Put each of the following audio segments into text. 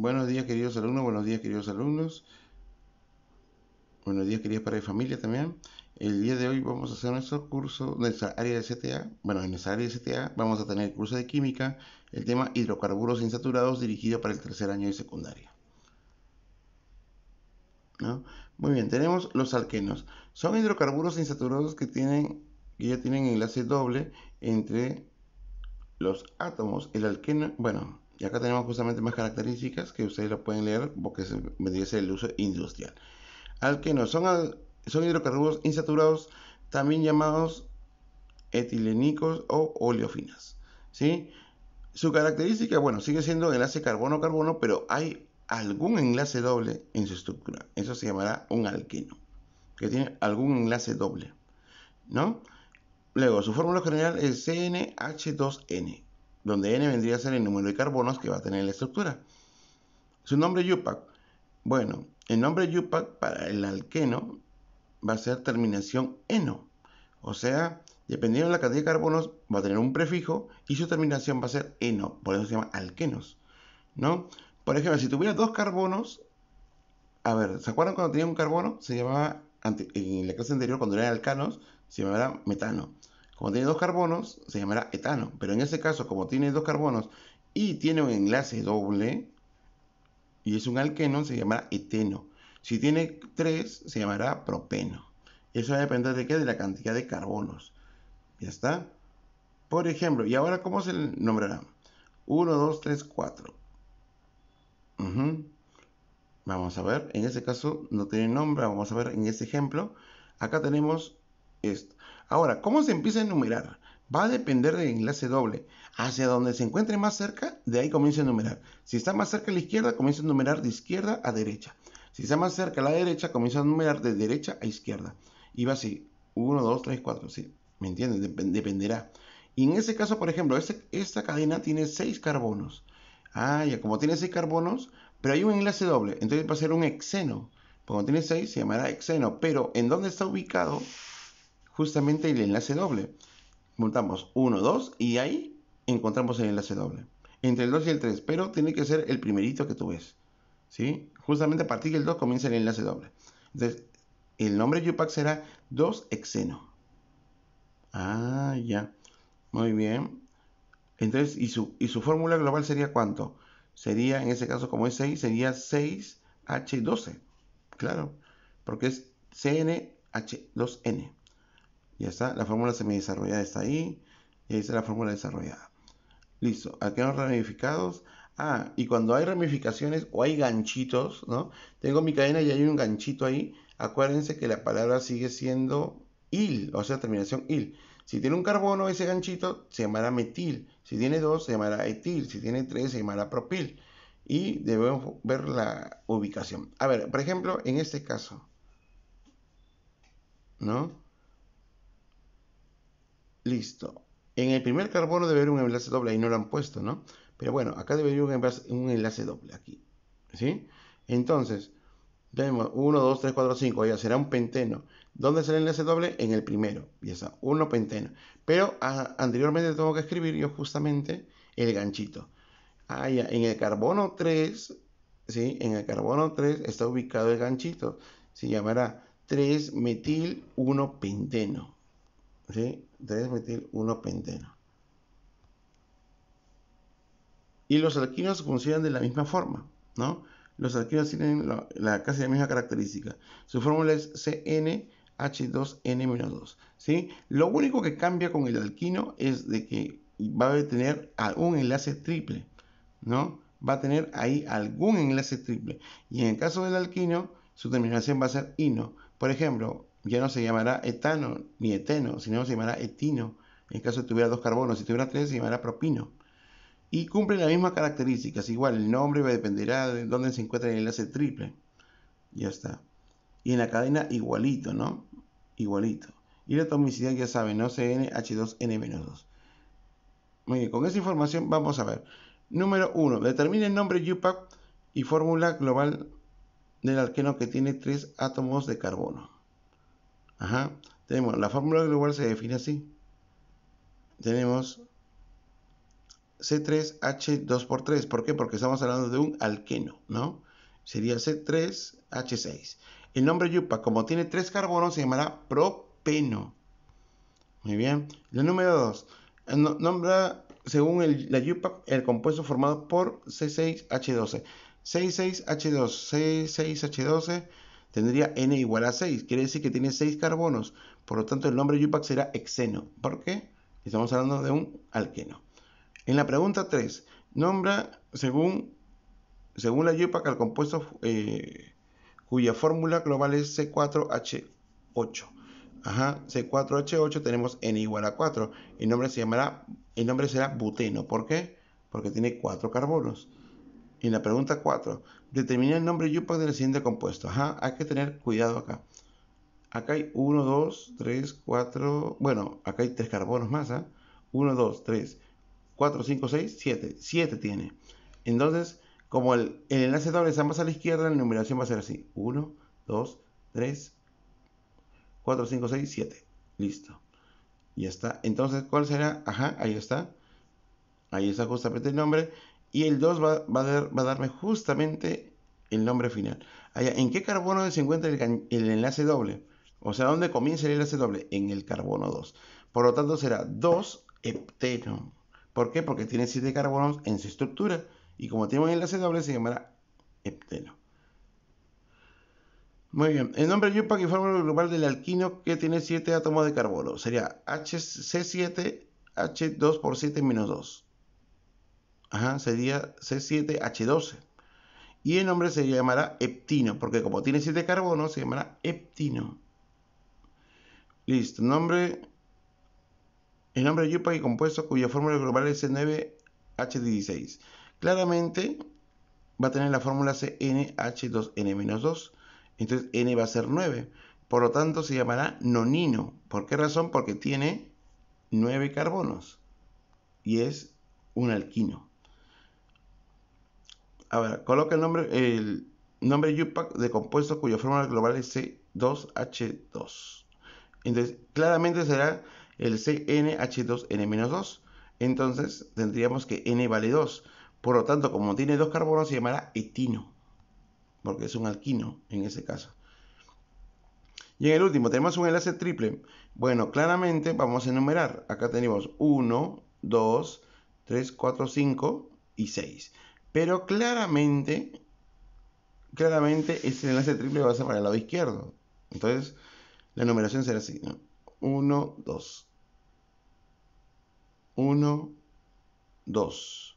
Buenos días queridos alumnos, buenos días queridos alumnos. Buenos días queridos padres familia también. El día de hoy vamos a hacer nuestro curso, nuestra área de CTA. Bueno, en esa área de CTA vamos a tener el curso de química, el tema hidrocarburos insaturados dirigido para el tercer año de secundaria. ¿No? Muy bien, tenemos los alquenos. Son hidrocarburos insaturados que tienen que ya tienen enlace doble entre los átomos. El alqueno, bueno, y acá tenemos justamente más características que ustedes lo pueden leer porque se dice el uso industrial. Alquenos son, son hidrocarburos insaturados, también llamados etilénicos o oleofinas. ¿sí? Su característica, bueno, sigue siendo enlace carbono-carbono, pero hay algún enlace doble en su estructura. Eso se llamará un alqueno, que tiene algún enlace doble. ¿no? Luego, su fórmula general es CnH2n donde n vendría a ser el número de carbonos que va a tener la estructura. Su nombre Yupac. Bueno, el nombre Yupac para el alqueno va a ser terminación eno. O sea, dependiendo de la cantidad de carbonos, va a tener un prefijo y su terminación va a ser eno. Por eso se llama alquenos. ¿No? Por ejemplo, si tuviera dos carbonos, a ver, ¿se acuerdan cuando tenía un carbono? Se llamaba, en la clase anterior, cuando eran alcanos, se llamaba metano como tiene dos carbonos, se llamará etano. Pero en este caso, como tiene dos carbonos y tiene un enlace doble, y es un alqueno, se llamará eteno. Si tiene tres, se llamará propeno. Eso va a depender de qué? De la cantidad de carbonos. ¿Ya está? Por ejemplo, ¿y ahora cómo se nombrará? 1, 2, 3, 4. Vamos a ver, en este caso no tiene nombre, vamos a ver en este ejemplo. Acá tenemos esto. Ahora, ¿cómo se empieza a enumerar? Va a depender del enlace doble. Hacia donde se encuentre más cerca, de ahí comienza a enumerar. Si está más cerca a la izquierda, comienza a enumerar de izquierda a derecha. Si está más cerca a la derecha, comienza a enumerar de derecha a izquierda. Y va así. 1, 2, 3, 4. Sí, ¿me entiendes? dependerá. Y en ese caso, por ejemplo, este, esta cadena tiene 6 carbonos. Ah, ya, como tiene 6 carbonos, pero hay un enlace doble. Entonces va a ser un exeno Como tiene 6, se llamará exeno Pero en dónde está ubicado justamente el enlace doble. Montamos 1, 2 y ahí encontramos el enlace doble. Entre el 2 y el 3, pero tiene que ser el primerito que tú ves. ¿sí? Justamente a partir del 2 comienza el enlace doble. Entonces, el nombre JUPAC será 2-hexeno. Ah, ya. Muy bien. Entonces, ¿y su, y su fórmula global sería cuánto? Sería, en ese caso, como es 6, sería 6H12. Claro, porque es CNH2N. Ya está, la fórmula semi-desarrollada está ahí. Y ahí está la fórmula desarrollada. Listo, aquí los ramificados. Ah, y cuando hay ramificaciones o hay ganchitos, ¿no? Tengo mi cadena y hay un ganchito ahí. Acuérdense que la palabra sigue siendo il, o sea, terminación il. Si tiene un carbono, ese ganchito se llamará metil. Si tiene dos, se llamará etil. Si tiene tres, se llamará propil. Y debemos ver la ubicación. A ver, por ejemplo, en este caso, ¿no? Listo. En el primer carbono debe haber un enlace doble, ahí no lo han puesto, ¿no? Pero bueno, acá debe haber un enlace, doble, aquí. ¿Sí? Entonces, tenemos 1, 2, 3, 4, 5, ya será un penteno. ¿Dónde será el enlace doble? En el primero, ya está, 1 penteno. Pero ah, anteriormente tengo que escribir yo justamente el ganchito. Ah, ya, en el carbono 3, ¿sí? En el carbono 3 está ubicado el ganchito. Se llamará 3-metil-1-penteno. ¿Sí? de metil 1 penteno. Y los alquinos funcionan de la misma forma, ¿no? Los alquinos tienen la, casi la misma característica. Su fórmula es CnH2n-2, ¿sí? Lo único que cambia con el alquino es de que va a tener algún enlace triple, ¿no? Va a tener ahí algún enlace triple. Y en el caso del alquino, su terminación va a ser ino. Por ejemplo, ya no se llamará etano ni eteno, sino se llamará etino. En caso de tuviera dos carbonos, si tuviera tres, se llamará propino. Y cumplen las mismas características. Igual, el nombre dependerá de dónde se encuentra el enlace triple. Ya está. Y en la cadena, igualito, ¿no? Igualito. Y la atomicidad, ya saben, ¿no? CnH2n-2. Muy bien, con esa información vamos a ver. Número 1. Determine el nombre UPAC y fórmula global del alqueno que tiene tres átomos de carbono. Ajá. Tenemos la fórmula global se define así. Tenemos C3H2 por 3. ¿Por qué? Porque estamos hablando de un alqueno, ¿no? Sería C3H6. El nombre yupa, como tiene tres carbonos, se llamará propeno. Muy bien. El número 2. Nombra, según el, la yupa, el compuesto formado por C6H12. C6H2, C6H12, tendría N igual a 6. Quiere decir que tiene 6 carbonos. Por lo tanto, el nombre Yupac será exeno. ¿Por qué? Estamos hablando de un alqueno. En la pregunta 3, nombra según, la Yupac al compuesto eh, cuya fórmula global es C4H8. Ajá, C4H8 tenemos N igual a 4. El nombre se llamará, el nombre será buteno. ¿Por qué? Porque tiene 4 carbonos. Y en la pregunta 4, determina el nombre Yupac del siguiente compuesto. Ajá, hay que tener cuidado acá. Acá hay 1, 2, 3, 4. Bueno, acá hay 3 carbonos más. 1, 2, 3, 4, 5, 6, 7. 7 tiene. Entonces, como el, el enlace doble está más a la izquierda, la numeración va a ser así: 1, 2, 3, 4, 5, 6, 7. Listo. Ya está. Entonces, ¿cuál será? Ajá, ahí está. Ahí está justamente el nombre y el 2 va, a darme justamente el nombre final. ¿En qué carbono se encuentra el, enlace doble? O sea, ¿dónde comienza el enlace doble? En el carbono 2. Por lo tanto, será 2 hepteno. ¿Por qué? Porque tiene 7 carbonos en su estructura. Y como tiene un enlace doble, se llamará hepteno. Muy bien. El nombre YUPAC y fórmula global del alquino que tiene 7 átomos de carbono. Sería HC7H2 por 7 menos 2. Ajá, sería C7H12. Y el nombre se llamará heptino, porque como tiene 7 carbonos, se llamará heptino. Listo, nombre. El nombre yupa y compuesto cuya fórmula global es C9H16. Claramente va a tener la fórmula CNH2N-2. Entonces N va a ser 9. Por lo tanto se llamará nonino. ¿Por qué razón? Porque tiene 9 carbonos. Y es un alquino. Ahora, ver, coloca el nombre, el nombre UPAC de compuesto cuya fórmula global es C2H2. Entonces, claramente será el CnH2n-2. Entonces, tendríamos que n vale 2. Por lo tanto, como tiene dos carbonos, se llamará etino. Porque es un alquino en ese caso. Y en el último, tenemos un enlace triple. Bueno, claramente vamos a enumerar. Acá tenemos 1, 2, 3, 4, 5 y 6. Pero claramente, claramente ese enlace triple va a ser para el lado izquierdo. Entonces, la numeración será así. 1, 2. 1, 2.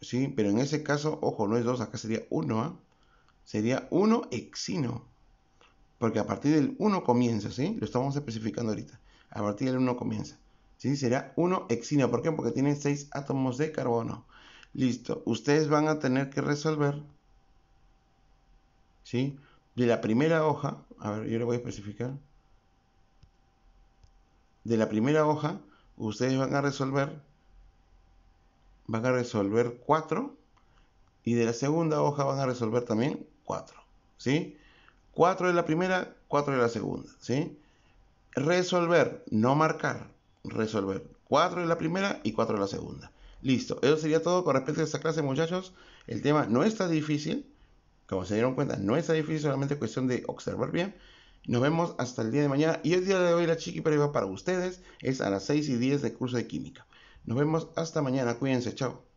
¿Sí? Pero en ese caso, ojo, no es 2, acá sería 1, ¿ah? Sería 1 exino. Porque a partir del 1 comienza, ¿sí? Lo estamos especificando ahorita. A partir del 1 comienza. ¿Sí? Será 1 exino. ¿Por qué? Porque tiene 6 átomos de carbono. Listo, ustedes van a tener que resolver, ¿sí? De la primera hoja, a ver, yo le voy a especificar. De la primera hoja, ustedes van a resolver, van a resolver 4 y de la segunda hoja van a resolver también 4, ¿sí? 4 de la primera, 4 de la segunda, ¿sí? Resolver, no marcar, resolver 4 de la primera y 4 de la segunda. Listo, eso sería todo con respecto a esta clase, muchachos. El tema no está difícil, como se dieron cuenta, no está difícil, solamente cuestión de observar bien. Nos vemos hasta el día de mañana. Y el día de hoy, la chiqui previa para ustedes es a las 6 y 10 de curso de química. Nos vemos hasta mañana, cuídense, chao.